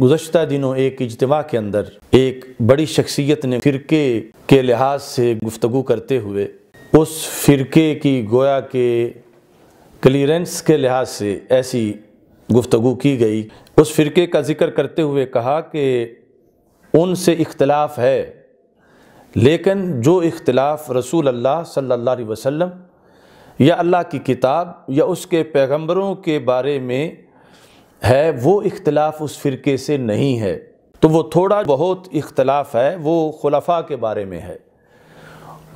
गुजशत दिनों एक इजतवा के अंदर एक बड़ी शख्सियत ने फ़िरके के लिहाज से गुफ्तु करते हुए उस फ़िरके की गोया के क्लियरेंस के लिहाज से ऐसी गुफ्तु की गई उस फ़िरके का जिक्र करते हुए कहा कि उनसे इख्तलाफ है लेकिन जो इख्तलाफ रसूल अल्लाह सल्ला वसम या अल्लाह की किताब या उसके पैगम्बरों के बारे में है वो इख्तलाफ उस फ़िरके से नहीं है तो वो थोड़ा बहुत इख्तलाफ है वो खुलफा के बारे में है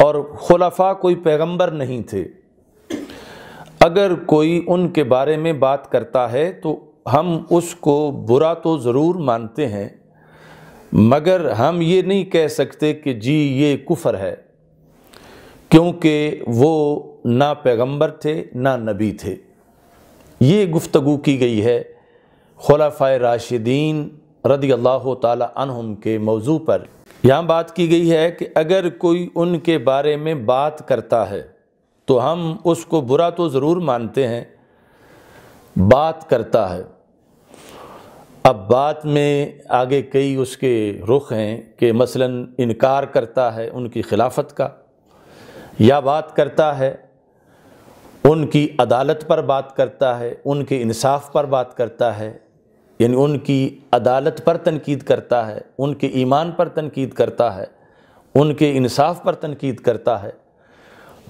और खुलफा कोई पैगंबर नहीं थे अगर कोई उनके बारे में बात करता है तो हम उसको बुरा तो ज़रूर मानते हैं मगर हम ये नहीं कह सकते कि जी ये कुफर है क्योंकि वो ना पैगंबर थे ना नबी थे ये गुफ्तगु की गई है खलाफ़ राशिदीन रदी अल्लाह तहम के मौजू पर यहाँ बात की गई है कि अगर कोई उनके बारे में बात करता है तो हम उसको बुरा तो ज़रूर मानते हैं बात करता है अब बात में आगे कई उसके रुख हैं कि मसलन इनकार करता है उनकी खिलाफत का या बात करता है उनकी अदालत पर बात करता है उनके इंसाफ पर बात करता है यानी उनकी अदालत पर तनकीद करता है उनके ईमान पर तनकीद करता है उनके इंसाफ पर तनकीद करता है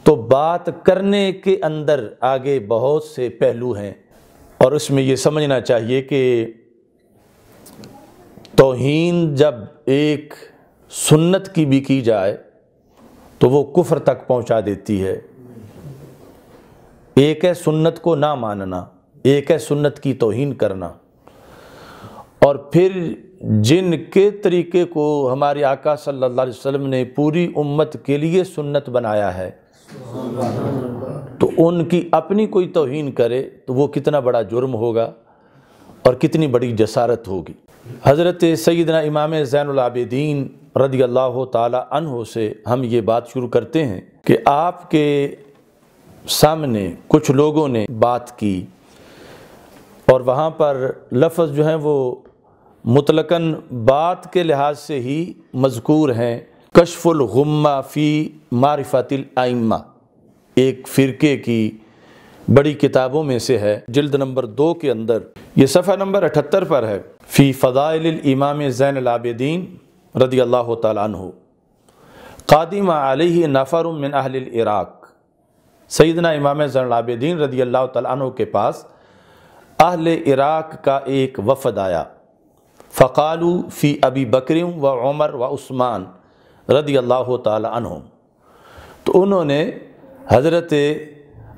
तो बात करने के अंदर आगे बहुत से पहलू हैं और उसमें ये समझना चाहिए कि तोहन जब एक सुन्नत की भी की जाए तो वो कुफर तक पहुंचा देती है एक है सुन्नत को ना मानना एक है सुन्नत की तोहन करना और फिर जिनके तरीके को हमारे आका सल्लल्लाहु अलैहि वसल्लम ने पूरी उम्मत के लिए सुन्नत बनाया है तो उनकी अपनी कोई तोहन करे तो वो कितना बड़ा जुर्म होगा और कितनी बड़ी जसारत होगी हज़रत सैदना इमाम ज़ैनआबिदीन रदी अल्लाह तहो से हम ये बात शुरू करते हैं कि आपके सामने कुछ लोगों ने बात की और वहाँ पर लफ्ज़ जो हैं वो मुतलकन बात के लिहाज से ही मजकूर हैं कशफुलगुम्मा फ़ी मारफातिल आइम्मा एक फ़िरके की बड़ी किताबों में से है जल्द नंबर दो के अंदर ये सफ़ा नंबर अठहत्तर पर है फ़ी फ़दाइल इमाम ज़ैन आबदीन रदी अल्लाह तु कादिम आलही नफ़र मिन अहल इराक़ इमाम ज़ैन आबदीन रदी अल्लाह तु के पास अहल इराक़ का एक वफद आया फ़कालु फ़ी अबी बकर व उमर व उस्मान रदी अल्लाह तुम तो उन्होंने हज़रत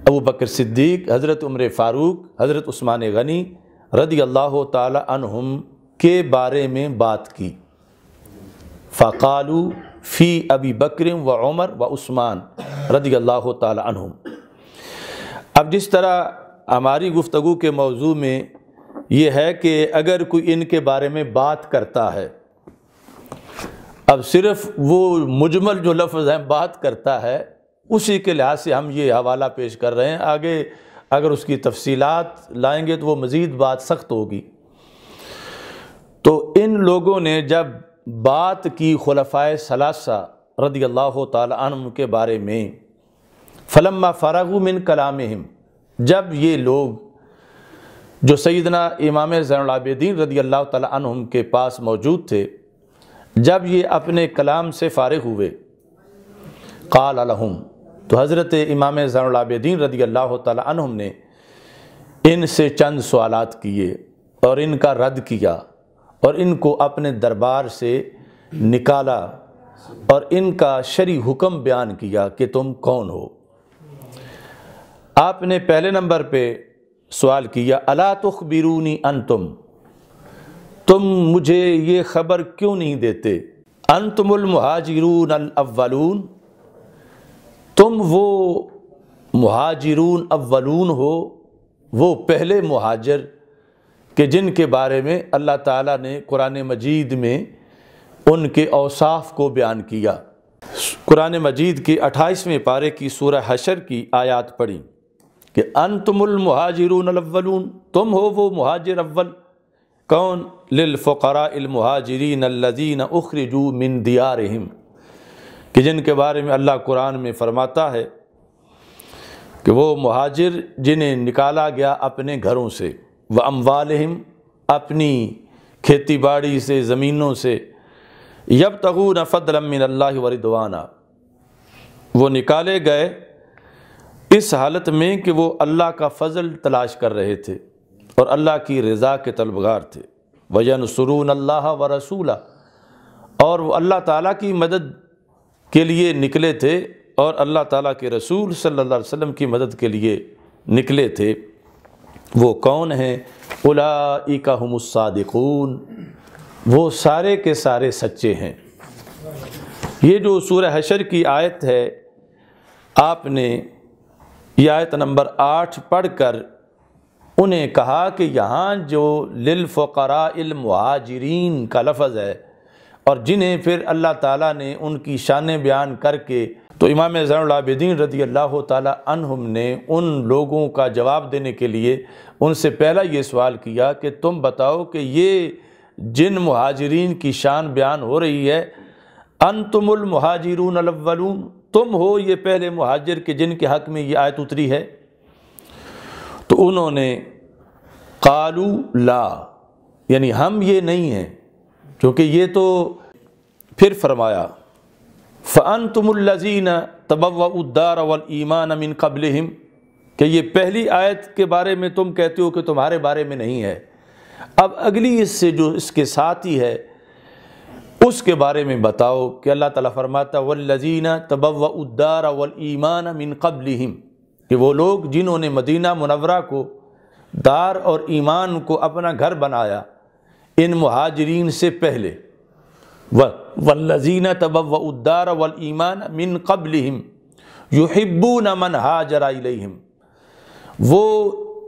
अबू बकर सिद्दीक हज़रत उम्र फ़ारूक हज़रत उस्मान गनी रदी अल्लाह तुम के बारे में बात की फ़कालु फ़ी अबी बकर व उमर व उस्मान रदी अल्लाह तुम अब जिस तरह हमारी गुफ्तु के मौजू में ये है कि अगर कोई इनके बारे में बात करता है अब सिर्फ वो मुजमल जो लफ्ज़ हैं बात करता है उसी के लिहाज से हम ये हवाला पेश कर रहे हैं आगे अगर उसकी तफसीलात लाएंगे तो वो मज़ीद बात सख्त होगी तो इन लोगों ने जब बात की खलफा सलासा रदी अल्लाह तम के बारे में फ़लम फ़रागु मिन कलाम जब ये लोग जो सईदना इमाम ज़ैनदीन रदी अल्लाह तुम के पास मौजूद थे जब ये अपने कलाम से फ़ारग हुए काल अलहम तो हज़रत इमाम ज़ैनदीन रदी अल्लाह तुम ने इन से चंद सवाल किए और इनका रद्द किया और इनको अपने दरबार से निकाला और इनका शरी हुक्म बयान किया कि तुम कौन हो आपने पहले नंबर पर सवाल किया अला तुख बिरूनी अन तुम तुम मुझे ये ख़बर क्यों नहीं देते अन तुमुलमहाजरून अव्वलून तुम वो महाजरून अव्वलून हो वो पहले महाजर के जिनके बारे में अल्लाह ताला ने कुरान मजीद में उनके अवसाफ़ को बयान किया कुरान मजीद के अट्ठाईसवें पारे की सूरह हशर की आयात पढ़ी कि अंतमुल महाजिरून अलवलून तुम हो वो महाजिर अव्वल कौन लिलफ़रा महाजरीन अल्लजीन उखरजू मिन दियारहिम कि जिनके बारे में अल्लाह कुरान में फ़रमाता है कि वो महाजिर जिन्हें निकाला गया अपने घरों से व अमवालम अपनी खेती बाड़ी से ज़मीनों से यब तगू नफ़दलमिन अल्लाह वरिदवाना वो निकाले गए इस हालत में कि वो अल्लाह का फ़ज़ल तलाश कर रहे थे और अल्लाह की रज़ा के तलबगार थे वजन सरून अल्लाह व रसूला और वो अल्लाह ताला की मदद के लिए निकले थे और अल्लाह ताला के रसूल सल्लल्लाहु अलैहि वसल्लम की मदद के लिए निकले थे वो कौन हैं उलाइका हमसादिकून वो सारे के सारे सच्चे हैं ये जो सूर हशर की आयत है आपने ये आयत नंबर आठ पढ़ कर उन्हें कहा कि यहाँ जो लिलफ़रा महाजरीन का लफज है और जिन्हें फिर अल्लाह ताला ने उनकी शान बयान करके तो इमाम ज़ैनदीन रजी अल्लाह तहम ने उन लोगों का जवाब देने के लिए उनसे पहला ये सवाल किया कि तुम बताओ कि ये जिन महाजरीन की शान बयान हो रही है अनतमुल महाजरून अलवलून तुम हो ये पहले महाजर के जिनके हक़ में ये आयत उतरी है तो उन्होंने कालू ला यानी हम ये नहीं हैं क्योंकि ये तो फिर फरमाया फ़न तुमल्लजीन अवल ईमान अमिन कबल हिम कि ये पहली आयत के बारे में तुम कहते हो कि तुम्हारे बारे में नहीं है अब अगली इससे जो इसके साथ ही है उसके बारे में बताओ कि अल्लाह ताला फरमाता वल्लजीना तबव उद्दार ईमान मिन कबलिम कि वो लोग जिन्होंने मदीना मुनवरा को दार और ईमान को अपना घर बनाया इन महाजरीन से पहले वल्लजीना तबव उद्दार ईमान मिन कबलिम युहिब्बू न मन हाजरा वो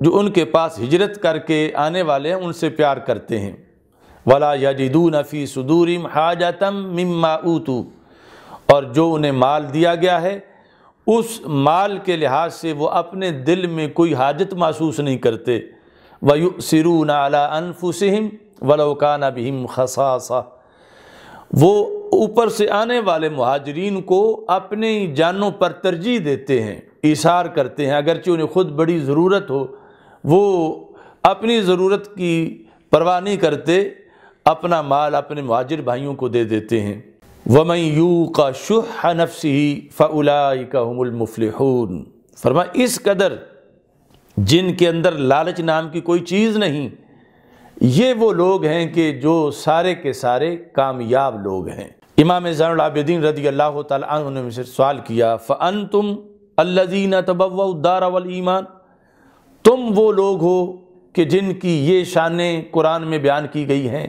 जो उनके पास हिजरत करके आने वाले हैं उनसे प्यार करते हैं वला यजिदू नफ़ी सदूरिम हाजतम मिम्मा ऊतू और जो उन्हें माल दिया गया है उस माल के लिहाज से वो अपने दिल में कोई हाजत महसूस नहीं करते वयु ना अला अनफुसम वलोकाना बिहिम खसासा वो ऊपर से आने वाले महाजरीन को अपने जानों पर तरजीह देते हैं इशार करते हैं अगरचे उन्हें ख़ुद बड़ी ज़रूरत हो वो अपनी ज़रूरत की परवाह नहीं करते अपना माल अपने मुआजर भाइयों को दे देते हैं वमई यू का शुह नफसी फ़लाई का हमलमफलहून फरमा इस कदर जिनके अंदर लालच नाम की कोई चीज़ नहीं ये वो लोग हैं कि जो सारे के सारे कामयाब लोग हैं इमाम ज़ैनआबिदीन रदी अल्लाह तुमने मुझे सवाल किया फ़न तुम अल्लादीन तबदार ईमान तुम वो लोग हो कि जिनकी ये शान कुरान में बयान की गई हैं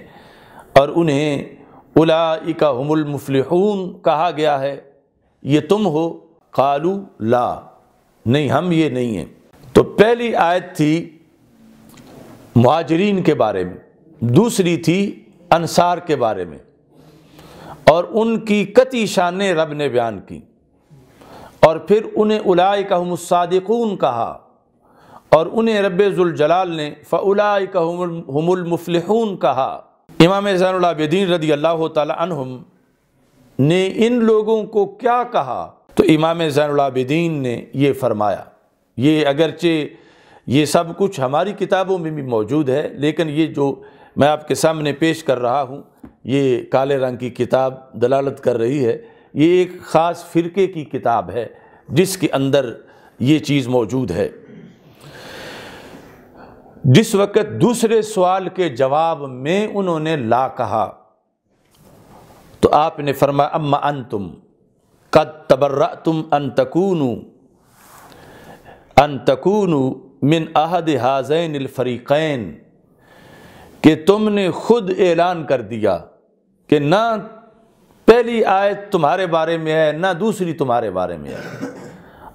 और उन्हें उलाइका का मुफलिहून कहा गया है ये तुम हो कालू ला नहीं हम ये नहीं हैं तो पहली आयत थी महाजरीन के बारे में दूसरी थी अनसार के बारे में और उनकी कति शान रब ने बयान की और फिर उन्हें उलाय कहमसादिकून कहा और उन्हें रब्ज़ुलजलाल ने फ़लाय कहमुलमफलहून कहा इमाम जैनदीन रदी अल्लाह तहम ने इन लोगों को क्या कहा तो इमाम जैनदीन ने ये फरमाया ये अगरचे ये सब कुछ हमारी किताबों में भी मौजूद है लेकिन ये जो मैं आपके सामने पेश कर रहा हूँ ये काले रंग की किताब दलालत कर रही है ये एक ख़ास फ़िरके की किताब है जिसके अंदर ये चीज़ मौजूद है जिस वक़्त दूसरे सवाल के जवाब में उन्होंने ला कहा तो आपने फरमा अम्मा अन तुम कद तबर्रा तुम अन तकूनु अन तकूनु मिन अहद हाजैन अलफरीक़ैन कि तुमने खुद ऐलान कर दिया कि ना पहली आयत तुम्हारे बारे में है ना दूसरी तुम्हारे बारे में है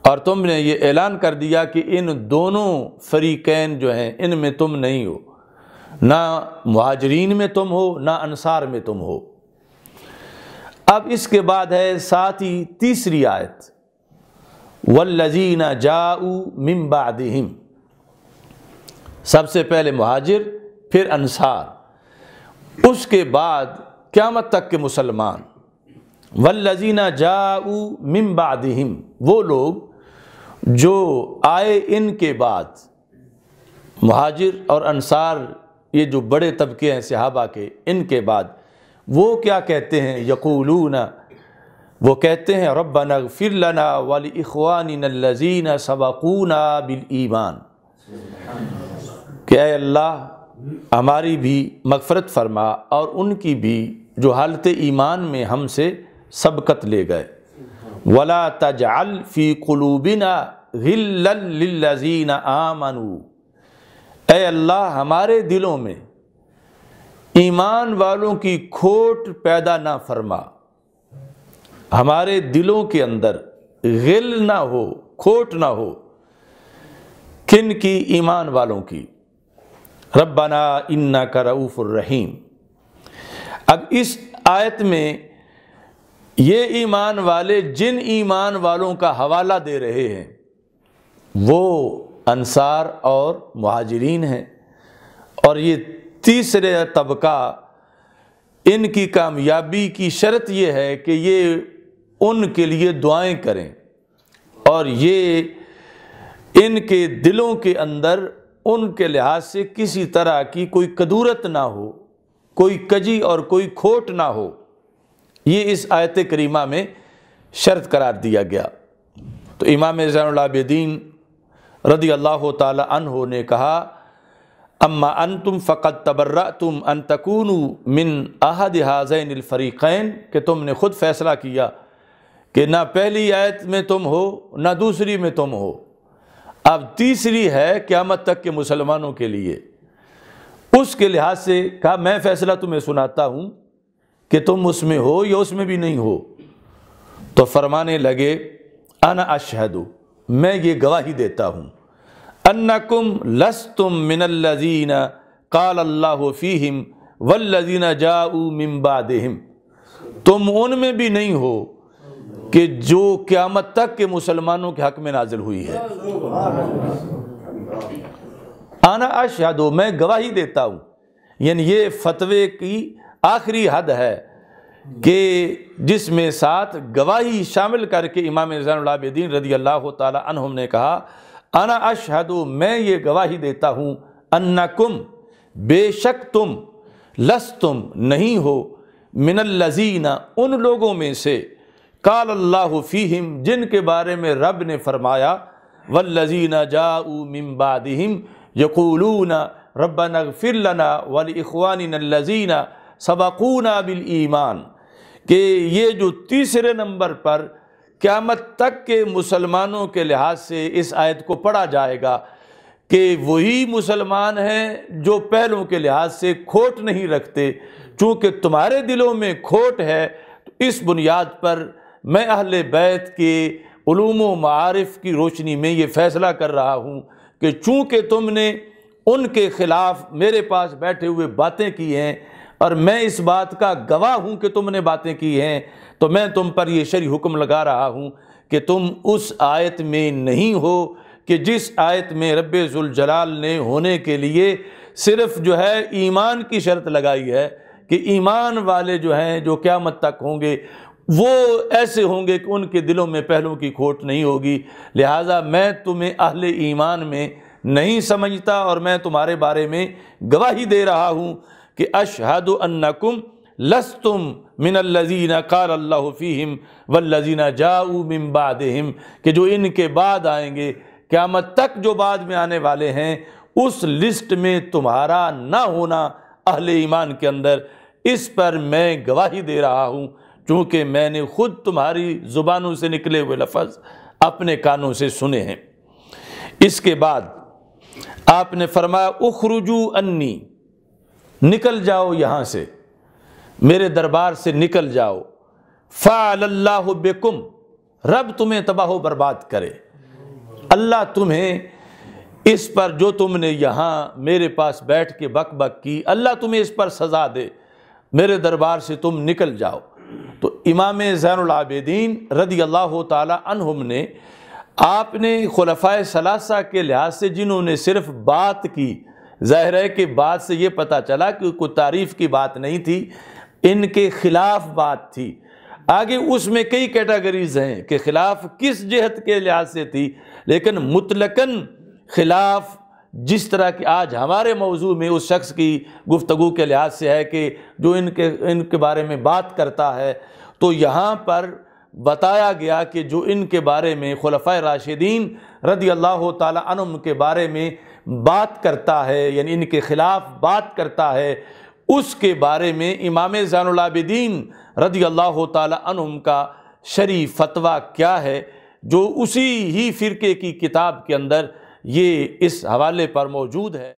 और तुमने ये ऐलान कर दिया कि इन दोनों फरीकैन जो हैं इन में तुम नहीं हो ना महाजरीन में तुम हो ना अनसार में तुम हो अब इसके बाद है साथ ही तीसरी आयत वल्लजीना जाऊ मिम्बादिम सबसे पहले महाजिर फिर अनसार उसके बाद क़्यामत तक के मुसलमान वल्लजीना जाऊ मिम्बादिम वो लोग जो आए इन के बाद महाजिर और अनसार ये जो बड़े तबके हैं सिहाबा के इनके बाद वो क्या कहते हैं यकूलून वो कहते हैं रब्बना फिर लना वाली इखवानजीन सबकूना बिल ईमान क्या अल्लाह हमारी भी मगफरत फरमा और उनकी भी जो हालत ईमान में हमसे सबकत ले गए वला तजाल फ़ी कलूबिना गिल्लजीन आमनु अल्लाह हमारे दिलों में ईमान वालों की खोट पैदा ना फरमा हमारे दिलों के अंदर गिल ना हो खोट ना हो किन की ईमान वालों की रब्बना इन्ना का रऊफ़ुर अब इस आयत में ये ईमान वाले जिन ईमान वालों का हवाला दे रहे हैं वो अनसार और महाजरीन हैं और ये तीसरे तबका इनकी कामयाबी की शर्त ये है कि ये उनके लिए दुआएं करें और ये इनके दिलों के अंदर उनके लिहाज से किसी तरह की कोई कदूरत ना हो कोई कजी और कोई खोट ना हो ये इस आयत करीमा में शर्त करार दिया गया तो इमाम जैनदीन रदी अल्लाह तहो ने कहा अम्मा अन तुम फ़कत तबर्रा तुम अन तकून मिन अहद हाजैनफ़रीक़ैन के तुमने ख़ुद फ़ैसला किया कि ना पहली आयत में तुम हो ना दूसरी में तुम हो अब तीसरी है क़्यामत तक के मुसलमानों के लिए उसके लिहाज से कहा मैं फ़ैसला तुम्हें सुनाता हूँ कि तुम उसमें हो या उसमें भी नहीं हो तो फरमाने लगे अन अशहदु मैं ये गवाही देता हूँ अन्नकुम लस तुम मिनल्लजीना काल अल्लाह फ़ीहिम वल्लजीना जाऊ मिम्बादहिम तुम उनमें भी नहीं हो कि जो क़्यामत तक के मुसलमानों के हक में नाजिल हुई है आना अशहदो मैं गवाही देता हूँ यानी ये फतवे की आखिरी हद है कि जिसमें साथ गवाही शामिल करके इमाम रजानबीन रदी अल्लाह तहम ने कहा अना अशहद मैं ये गवाही देता हूँ अन्ना कुम बेशक तुम लस तुम नहीं हो मिनल्लजीना उन लोगों में से काल अल्लाह जिन जिनके बारे में रब ने फरमाया वल्लजीना जाऊ मिम्बादिम यकूलूना रबा नगफिर लना इखवानी नल्लजीना सबकूना बिल ईमान कि ये जो तीसरे नंबर पर क़्यामत तक के मुसलमानों के लिहाज से इस आयत को पढ़ा जाएगा कि वही मुसलमान हैं जो पहलों के लिहाज से खोट नहीं रखते चूँकि तुम्हारे दिलों में खोट है तो इस बुनियाद पर मैं अहल बैत के मारफ़ की रोशनी में ये फ़ैसला कर रहा हूँ कि चूँकि तुमने उनके ख़िलाफ़ मेरे पास बैठे हुए बातें की हैं और मैं इस बात का गवाह हूँ कि तुमने बातें की हैं तो मैं तुम पर यह शरी हुक्म लगा रहा हूँ कि तुम उस आयत में नहीं हो कि जिस आयत में रबाल ने होने के लिए सिर्फ जो है ईमान की शर्त लगाई है कि ईमान वाले जो हैं जो क़्यामत तक होंगे वो ऐसे होंगे कि उनके दिलों में पहलों की खोट नहीं होगी लिहाजा मैं तुम्हें अहल ईमान में नहीं समझता और मैं तुम्हारे बारे में गवाही दे रहा हूँ कि अशहद अन्नकुम लस्तुम मिनल्लजीना कार फ़ीम वल्लजीना जाऊ मिम्बादम कि जो इनके बाद आएंगे क़्यामत तक जो बाद में आने वाले हैं उस लिस्ट में तुम्हारा ना होना अहल ईमान के अंदर इस पर मैं गवाही दे रहा हूँ चूँकि मैंने ख़ुद तुम्हारी ज़ुबानों से निकले हुए लफज अपने कानों से सुने हैं इसके बाद आपने फरमाया उखरुजू अन्नी निकल जाओ यहाँ से मेरे दरबार से निकल जाओ फ़ाल्लाह बेकुम रब तुम्हें तबाह बर्बाद करे अल्लाह तुम्हें इस पर जो तुमने यहाँ मेरे पास बैठ के बक बक की अल्लाह तुम्हें इस पर सज़ा दे मेरे दरबार से तुम निकल जाओ तो इमाम जैनदीन रदी अल्लाह तहम ने आपने खलफा सलासा के लिहाज से जिन्होंने सिर्फ बात की ज़ाहिर है कि बात से ये पता चला कि कोई तारीफ़ की बात नहीं थी इनके खिलाफ बात थी आगे उसमें कई कैटेगरीज हैं कि खिलाफ किस जहत के लिहाज से थी लेकिन मुतलकन खिलाफ जिस तरह की आज हमारे मौजू में उस शख्स की गुफ्तु के लिहाज से है कि जो इनके इनके बारे में बात करता है तो यहाँ पर बताया गया कि जो इनके बारे में खलफ़ राशिदीन रदी अल्लाह तम के बारे में बात करता है यानी इनके ख़िलाफ़ बात करता है उसके बारे में इमाम ज़ानदीन रदी अल्लाह तम का शरी फतवा क्या है जो उसी ही फ़िरके की किताब के अंदर ये इस हवाले पर मौजूद है